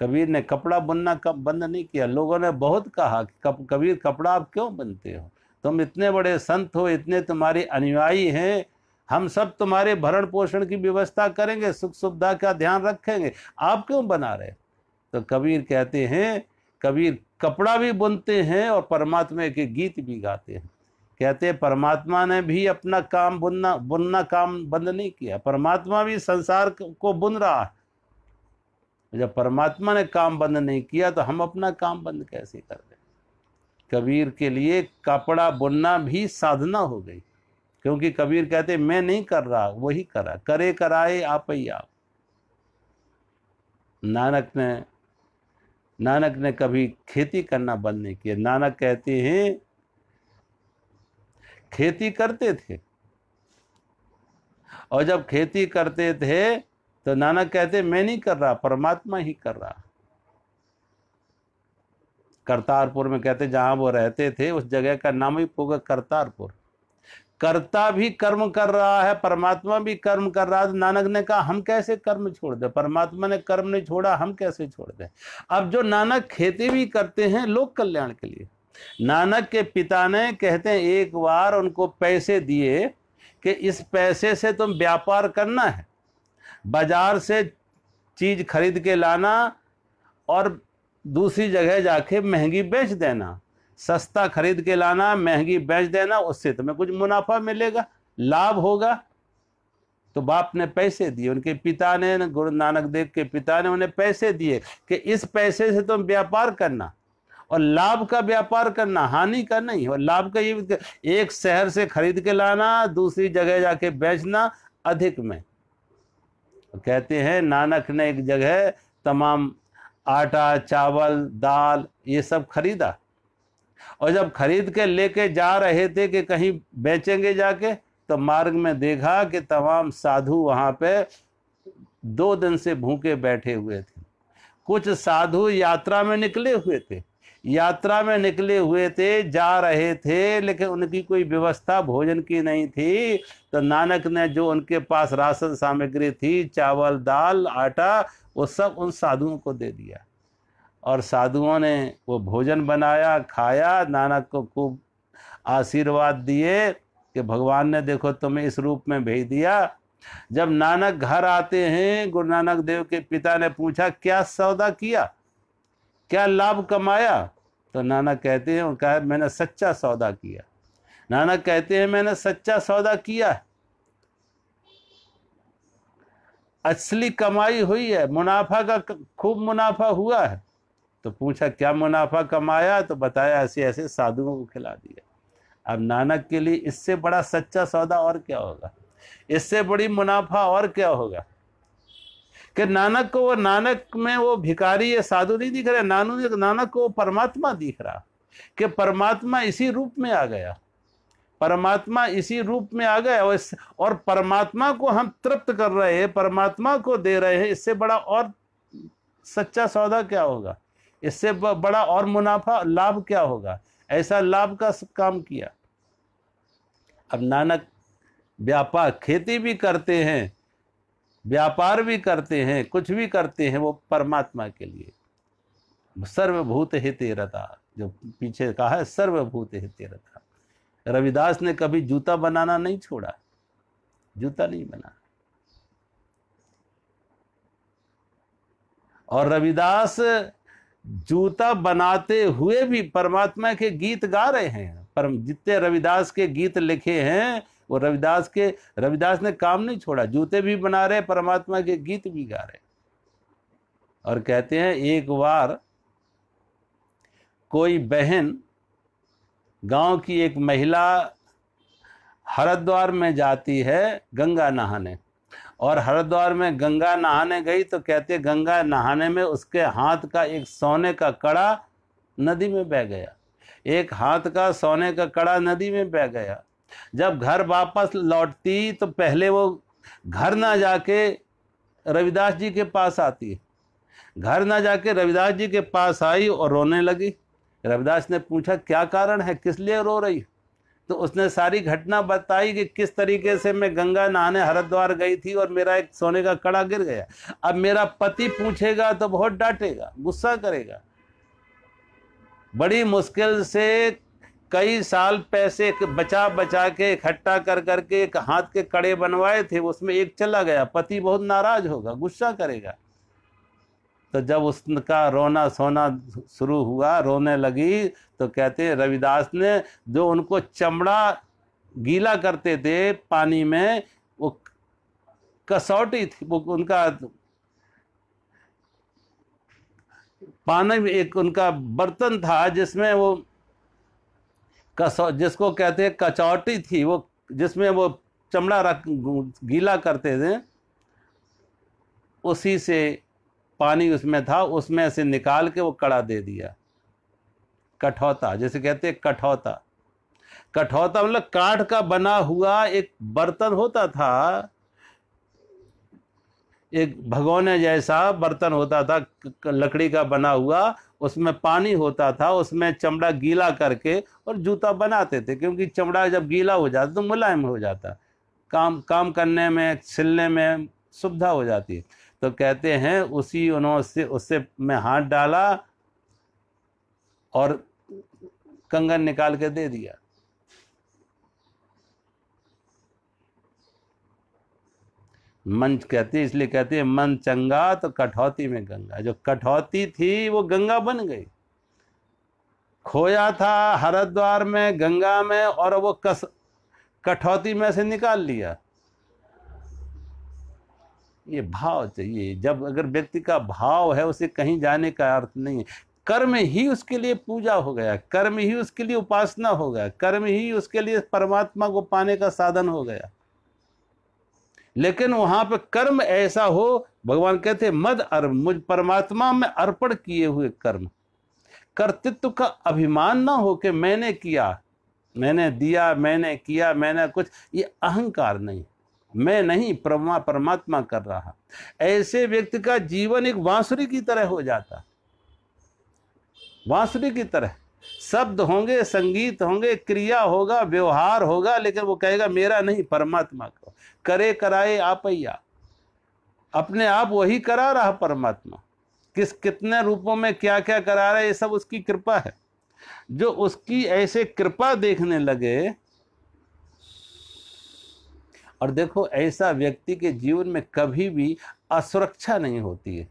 कबीर ने कपड़ा बुनना कब बंद नहीं किया लोगों ने बहुत कहा कि कप, कबीर कपड़ा आप क्यों बनते हो तुम इतने बड़े संत हो इतने तुम्हारे अनुयायी हैं हम सब तुम्हारे भरण पोषण की व्यवस्था करेंगे सुख सुविधा का ध्यान रखेंगे आप क्यों बना रहे तो कबीर कहते हैं कबीर कपड़ा भी बुनते हैं और परमात्मा के गीत भी गाते हैं कहते परमात्मा ने भी अपना काम बुनना बुनना काम बंद नहीं किया परमात्मा भी संसार को बुन रहा है जब परमात्मा ने काम बंद नहीं किया तो हम अपना काम बंद कैसे कर दें कबीर के लिए कपड़ा बुनना भी साधना हो गई क्योंकि कबीर कहते मैं नहीं कर रहा वही करा करे कराए आप ही आप नानक ने नानक ने कभी खेती करना बंद नहीं किया नानक कहते हैं खेती करते थे और जब खेती करते थे तो नानक कहते मैं नहीं कर रहा परमात्मा ही कर रहा करतारपुर में कहते जहां वो रहते थे उस जगह का नाम ही पोगा करतारपुर कर्ता भी कर्म कर रहा है परमात्मा भी कर्म कर रहा है तो नानक ने कहा हम कैसे कर्म छोड़ दें परमात्मा ने कर्म नहीं छोड़ा हम कैसे छोड़ दें अब जो नानक खेती भी करते हैं लोक कल्याण के लिए नानक के पिता ने कहते हैं एक बार उनको पैसे दिए कि इस पैसे से तुम व्यापार करना है बाजार से चीज़ खरीद के लाना और दूसरी जगह जाके महंगी बेच देना सस्ता खरीद के लाना महंगी बेच देना उससे तुम्हें कुछ मुनाफा मिलेगा लाभ होगा तो बाप ने पैसे दिए उनके पिता ने गुरु नानक देव के पिता ने उन्हें पैसे दिए कि इस पैसे से तुम व्यापार करना और लाभ का व्यापार करना हानि का नहीं और लाभ का ये एक शहर से खरीद के लाना दूसरी जगह जाके बेचना अधिक में कहते हैं नानक ने एक जगह तमाम आटा चावल दाल ये सब खरीदा और जब खरीद के लेके जा रहे थे कि कहीं बेचेंगे जाके तो मार्ग में देखा कि तमाम साधु वहाँ पे दो दिन से भूखे बैठे हुए थे कुछ साधु यात्रा में निकले हुए थे यात्रा में निकले हुए थे जा रहे थे लेकिन उनकी कोई व्यवस्था भोजन की नहीं थी तो नानक ने जो उनके पास राशन सामग्री थी चावल दाल आटा वो सब उन साधुओं को दे दिया और साधुओं ने वो भोजन बनाया खाया नानक को खूब आशीर्वाद दिए कि भगवान ने देखो तुम्हें इस रूप में भेज दिया जब नानक घर आते हैं गुरु नानक देव के पिता ने पूछा क्या सौदा किया क्या लाभ कमाया तो नाना कहते हैं और कहा मैंने सच्चा सौदा किया नाना कहते हैं मैंने सच्चा सौदा किया असली कमाई हुई है मुनाफा का खूब मुनाफा हुआ है तो पूछा क्या मुनाफा कमाया तो बताया ऐसे ऐसे साधुओं को खिला दिया अब नानक के लिए इससे बड़ा सच्चा सौदा और क्या होगा इससे बड़ी मुनाफा और क्या होगा कि नानक को वो नानक में वो भिकारी या साधु नहीं दिख रहा नानू नानक को वो परमात्मा दिख रहा कि परमात्मा इसी रूप में आ गया परमात्मा इसी रूप में आ गया और, और परमात्मा को हम तृप्त कर रहे हैं परमात्मा को दे रहे हैं इससे बड़ा और सच्चा सौदा क्या होगा इससे बड़ा और मुनाफा लाभ क्या होगा ऐसा लाभ का काम किया अब नानक व्यापार खेती भी करते हैं व्यापार भी करते हैं कुछ भी करते हैं वो परमात्मा के लिए सर्वभूत हित रता जो पीछे कहा है सर्वभूत हित रता रविदास ने कभी जूता बनाना नहीं छोड़ा जूता नहीं बना और रविदास जूता बनाते हुए भी परमात्मा के गीत गा रहे हैं पर जितने रविदास के गीत लिखे हैं वो रविदास के रविदास ने काम नहीं छोड़ा जूते भी बना रहे परमात्मा के गीत भी गा रहे और कहते हैं एक बार कोई बहन गांव की एक महिला हरिद्वार में जाती है गंगा नहाने और हरिद्वार में गंगा नहाने गई तो कहते गंगा नहाने में उसके हाथ का एक सोने का कड़ा नदी में बह गया एक हाथ का सोने का कड़ा नदी में बह गया जब घर वापस लौटती तो पहले वो घर ना जाके रविदास जी के पास आती है घर ना जाके रविदास जी के पास आई और रोने लगी रविदास ने पूछा क्या कारण है किस लिए रो रही तो उसने सारी घटना बताई कि किस तरीके से मैं गंगा नहाने हरिद्वार गई थी और मेरा एक सोने का कड़ा गिर गया अब मेरा पति पूछेगा तो बहुत डांटेगा गुस्सा करेगा बड़ी मुश्किल से कई साल पैसे बचा बचा के इकट्ठा कर करके एक हाथ के कड़े बनवाए थे उसमें एक चला गया पति बहुत नाराज होगा गुस्सा करेगा तो जब उसका रोना सोना शुरू हुआ रोने लगी तो कहते हैं रविदास ने जो उनको चमड़ा गीला करते थे पानी में वो कसौटी थी वो उनका पानी एक उनका बर्तन था जिसमें वो कसौ जिसको कहते हैं कचौटी थी वो जिसमें वो चमड़ा रख गीला करते थे उसी से पानी उसमें था उसमें से निकाल के वो कड़ा दे दिया कठौता जैसे कहते हैं कठौता कठौता मतलब काठ का बना हुआ एक बर्तन होता था एक भगोने जैसा बर्तन होता था लकड़ी का बना हुआ उसमें पानी होता था उसमें चमड़ा गीला करके और जूता बनाते थे क्योंकि चमड़ा जब गीला हो जाता तो मुलायम हो जाता काम काम करने में छिलने में सुविधा हो जाती है तो कहते हैं उसी उन्होंने उससे उससे मैं हाथ डाला और कंगन निकाल के दे दिया मन कहते इसलिए कहते हैं मन चंगा तो कठौती में गंगा जो कठौती थी वो गंगा बन गई खोया था हरिद्वार में गंगा में और वो कस कठौती में से निकाल लिया ये भाव चाहिए जब अगर व्यक्ति का भाव है उसे कहीं जाने का अर्थ नहीं है कर्म ही उसके लिए पूजा हो गया कर्म ही उसके लिए उपासना हो गया कर्म ही उसके लिए परमात्मा को पाने का साधन हो गया लेकिन वहां पर कर्म ऐसा हो भगवान कहते मद अर्म मुझ परमात्मा में अर्पण किए हुए कर्म कर्तृत्व का अभिमान ना हो कि मैंने किया मैंने दिया मैंने किया मैंने कुछ ये अहंकार नहीं मैं नहीं परमा परमात्मा कर रहा ऐसे व्यक्ति का जीवन एक बांसुरी की तरह हो जाता बांसुरी की तरह शब्द होंगे संगीत होंगे क्रिया होगा व्यवहार होगा लेकिन वो कहेगा मेरा नहीं परमात्मा का करे कराए आपैया अपने आप वही करा रहा परमात्मा किस कितने रूपों में क्या क्या करा रहा है ये सब उसकी कृपा है जो उसकी ऐसे कृपा देखने लगे और देखो ऐसा व्यक्ति के जीवन में कभी भी असुरक्षा नहीं होती है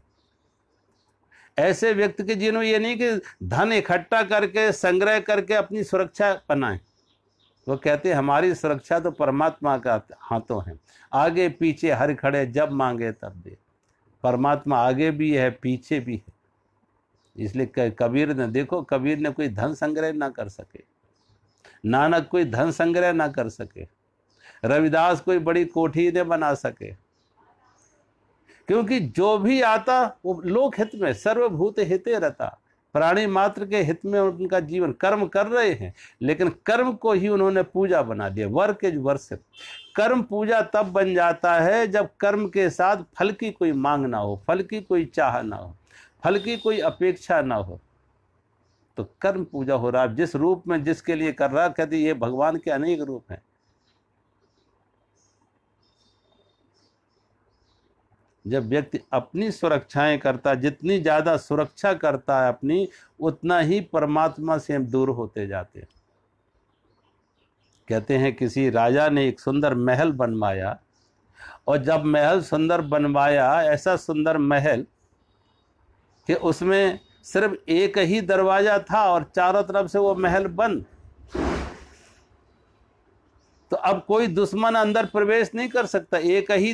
ऐसे व्यक्ति के जीवन में ये नहीं कि धन इकट्ठा करके संग्रह करके अपनी सुरक्षा बनाए वो कहते हैं हमारी सुरक्षा तो परमात्मा का हाथों है आगे पीछे हर खड़े जब मांगे तब दे परमात्मा आगे भी है पीछे भी है इसलिए कबीर ने देखो कबीर ने कोई धन संग्रह ना कर सके नानक कोई धन संग्रह ना कर सके रविदास कोई बड़ी कोठी ने बना सके क्योंकि जो भी आता वो लोक हित में सर्वभूत हिते रहता प्राणी मात्र के हित में उनका जीवन कर्म कर रहे हैं लेकिन कर्म को ही उन्होंने पूजा बना दिया वर्क इज वर्षिप कर्म पूजा तब बन जाता है जब कर्म के साथ फल की कोई मांग ना हो फल की कोई चाह ना हो फल की कोई अपेक्षा ना हो तो कर्म पूजा हो रहा है जिस रूप में जिसके लिए कर रहा कहते ये भगवान के अनेक रूप हैं जब व्यक्ति अपनी सुरक्षाएं करता है जितनी ज़्यादा सुरक्षा करता है अपनी उतना ही परमात्मा से हम दूर होते जाते हैं कहते हैं किसी राजा ने एक सुंदर महल बनवाया और जब महल सुंदर बनवाया ऐसा सुंदर महल कि उसमें सिर्फ एक ही दरवाज़ा था और चारों तरफ से वो महल बंद तो अब कोई दुश्मन अंदर प्रवेश नहीं कर सकता एक ही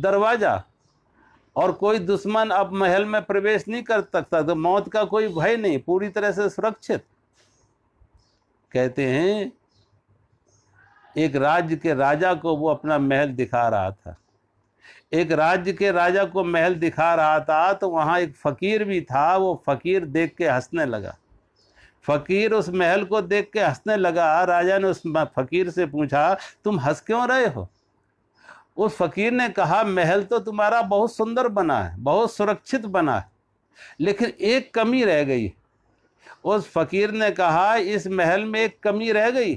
दरवाज़ा और कोई दुश्मन अब महल में प्रवेश नहीं कर सकता तो मौत का कोई भय नहीं पूरी तरह से सुरक्षित कहते हैं एक राज्य के राजा को वो अपना महल दिखा रहा था एक राज्य के राजा को महल दिखा रहा था तो वहाँ एक फ़कीर भी था वो फ़कीर देख के हंसने लगा फ़कीर उस महल को देख के हंसने लगा राजा ने उस फ़कीर से पूछा तुम हंस क्यों रहे हो उस फकीर ने कहा महल तो तुम्हारा बहुत सुंदर बना है बहुत सुरक्षित बना है लेकिन एक कमी रह गई उस फकीर ने कहा इस महल में एक कमी रह गई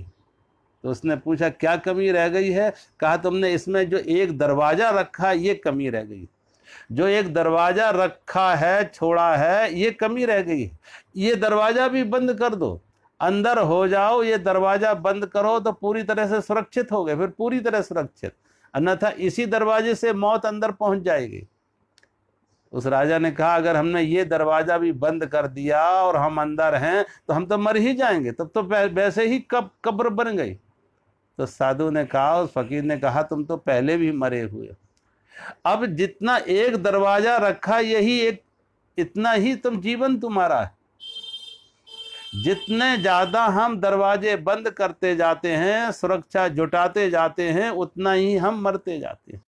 तो उसने पूछा क्या कमी रह गई है कहा तुमने इसमें जो एक दरवाज़ा रखा ये कमी रह गई जो एक दरवाज़ा रखा है छोड़ा है ये कमी रह गई ये दरवाज़ा भी बंद कर दो अंदर हो जाओ ये दरवाज़ा बंद करो तो पूरी तरह से सुरक्षित हो गए फिर पूरी तरह सुरक्षित अन्यथा इसी दरवाजे से मौत अंदर पहुंच जाएगी उस राजा ने कहा अगर हमने ये दरवाज़ा भी बंद कर दिया और हम अंदर हैं तो हम तो मर ही जाएंगे तब तो वैसे ही कब कब्र बन गई तो साधु ने कहा उस फकीर ने कहा तुम तो पहले भी मरे हुए अब जितना एक दरवाज़ा रखा यही एक इतना ही तुम जीवन तुम्हारा है जितने ज़्यादा हम दरवाजे बंद करते जाते हैं सुरक्षा जुटाते जाते हैं उतना ही हम मरते जाते हैं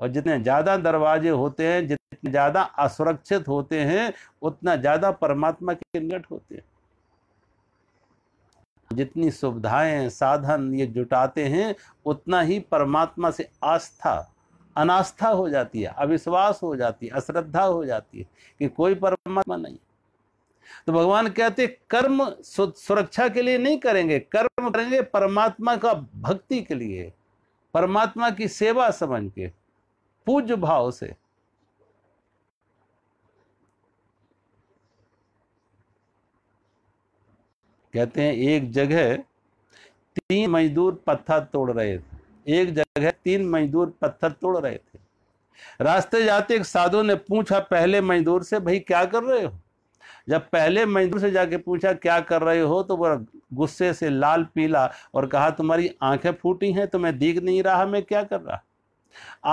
और जितने ज़्यादा दरवाजे होते हैं जितने ज़्यादा असुरक्षित होते हैं उतना ज़्यादा परमात्मा के निकट होते हैं जितनी सुविधाएं साधन ये जुटाते हैं उतना ही परमात्मा से आस्था अनास्था हो जाती है अविश्वास हो जाती है अश्रद्धा हो जाती है कि कोई परमात्मा नहीं तो भगवान कहते कर्म सुरक्षा के लिए नहीं करेंगे कर्म करेंगे परमात्मा का भक्ति के लिए परमात्मा की सेवा समझ के पूज्य भाव से कहते हैं एक जगह तीन मजदूर पत्थर तोड़ रहे थे एक जगह तीन मजदूर पत्थर तोड़ रहे थे रास्ते जाते एक साधु ने पूछा पहले मजदूर से भाई क्या कर रहे हो जब पहले मजदूर से जाके पूछा क्या कर रहे हो तो वह गुस्से से लाल पीला और कहा तुम्हारी आंखें फूटी हैं तो मैं दिख नहीं रहा मैं क्या कर रहा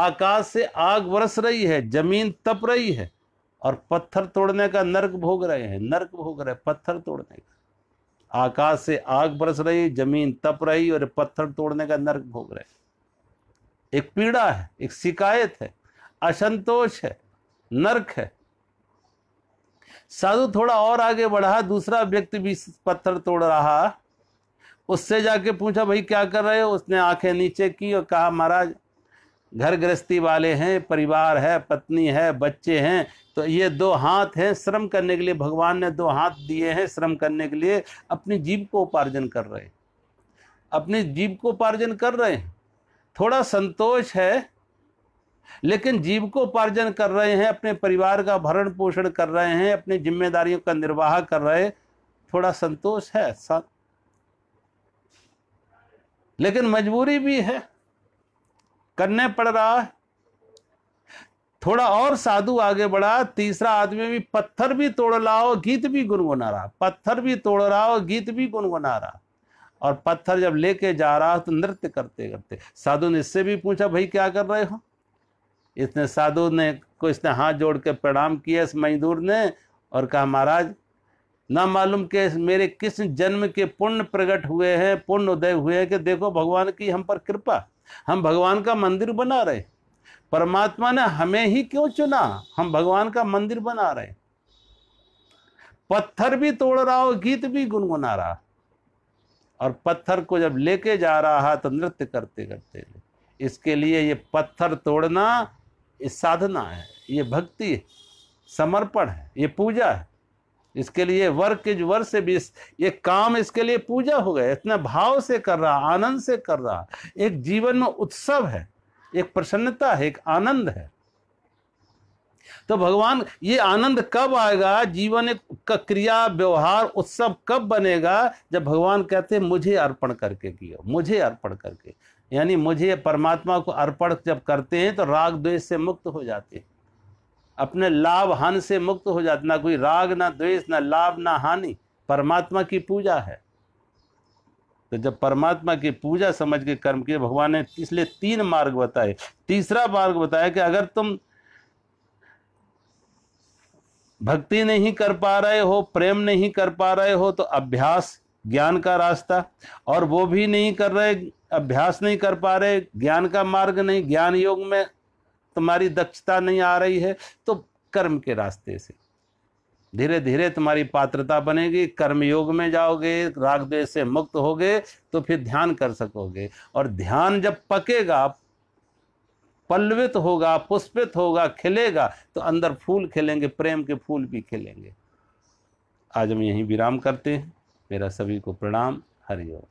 आकाश से आग बरस रही है जमीन तप रही है और पत्थर तोड़ने का नर्क भोग रहे हैं नर्क भोग रहे पत्थर तोड़ने का आकाश से आग बरस रही जमीन तप रही और पत्थर तोड़ने का नर्क भोग रहे एक पीड़ा है एक शिकायत है असंतोष है नर्क है साधु थोड़ा और आगे बढ़ा दूसरा व्यक्ति भी पत्थर तोड़ रहा उससे जाके पूछा भाई क्या कर रहे हो उसने आंखें नीचे की और कहा महाराज घर गृहस्थी वाले हैं परिवार है पत्नी है बच्चे हैं तो ये दो हाथ हैं श्रम करने के लिए भगवान ने दो हाथ दिए हैं श्रम करने के लिए अपनी जीव को उपार्जन कर रहे हैं अपनी जीव को उपार्जन कर रहे हैं थोड़ा संतोष है लेकिन जीव को उपार्जन कर रहे हैं अपने परिवार का भरण पोषण कर रहे हैं अपनी जिम्मेदारियों का निर्वाह कर रहे थोड़ा संतोष है लेकिन मजबूरी भी है करने पड़ रहा है थोड़ा और साधु आगे बढ़ा तीसरा आदमी भी पत्थर भी तोड़ लाओ गीत भी गुनगुना रहा पत्थर भी तोड़ रहा हो गीत भी गुनगुना रहा और पत्थर जब लेके जा रहा तो नृत्य करते करते साधु ने इससे भी पूछा भाई क्या कर रहे हो इसने साधु ने को इसने हाथ जोड़ के प्रणाम किया इस मजदूर ने और कहा महाराज ना मालूम कि मेरे किस जन्म के पुण्य प्रकट हुए हैं पुण्य उदय हुए हैं कि देखो भगवान की हम पर कृपा हम भगवान का मंदिर बना रहे परमात्मा ने हमें ही क्यों चुना हम भगवान का मंदिर बना रहे पत्थर भी तोड़ रहा हो गीत भी गुनगुना रहा और पत्थर को जब लेके जा रहा है तो नृत्य करते करते इसके लिए ये पत्थर तोड़ना ये साधना है ये भक्ति है समर्पण है ये पूजा है इसके लिए वर्क इज वर से भी ये काम इसके लिए पूजा हो गया इतना भाव से कर रहा आनंद से कर रहा एक जीवन में उत्सव है एक प्रसन्नता है एक आनंद है तो भगवान ये आनंद कब आएगा जीवन एक क्रिया व्यवहार उत्सव कब बनेगा जब भगवान कहते हैं मुझे अर्पण करके किया मुझे अर्पण करके यानी मुझे परमात्मा को अर्पण जब करते हैं तो राग द्वेष से मुक्त हो जाते हैं अपने लाभ हान से मुक्त हो जाते ना कोई राग ना द्वेष ना लाभ ना हानि परमात्मा की पूजा है तो जब परमात्मा की पूजा समझ के कर्म किए भगवान ने इसलिए तीन मार्ग बताए तीसरा मार्ग बताया कि अगर तुम भक्ति नहीं कर पा रहे हो प्रेम नहीं कर पा रहे हो तो अभ्यास ज्ञान का रास्ता और वो भी नहीं कर रहे अभ्यास नहीं कर पा रहे ज्ञान का मार्ग नहीं ज्ञान योग में तुम्हारी दक्षता नहीं आ रही है तो कर्म के रास्ते से धीरे धीरे तुम्हारी पात्रता बनेगी कर्म योग में जाओगे राग द्वेष से मुक्त होगे तो फिर ध्यान कर सकोगे और ध्यान जब पकेगा पल्लवित होगा पुष्पित होगा खिलेगा तो अंदर फूल खिलेंगे प्रेम के फूल भी खिलेंगे आज हम यहीं विराम करते हैं मेरा सभी को प्रणाम हरिओम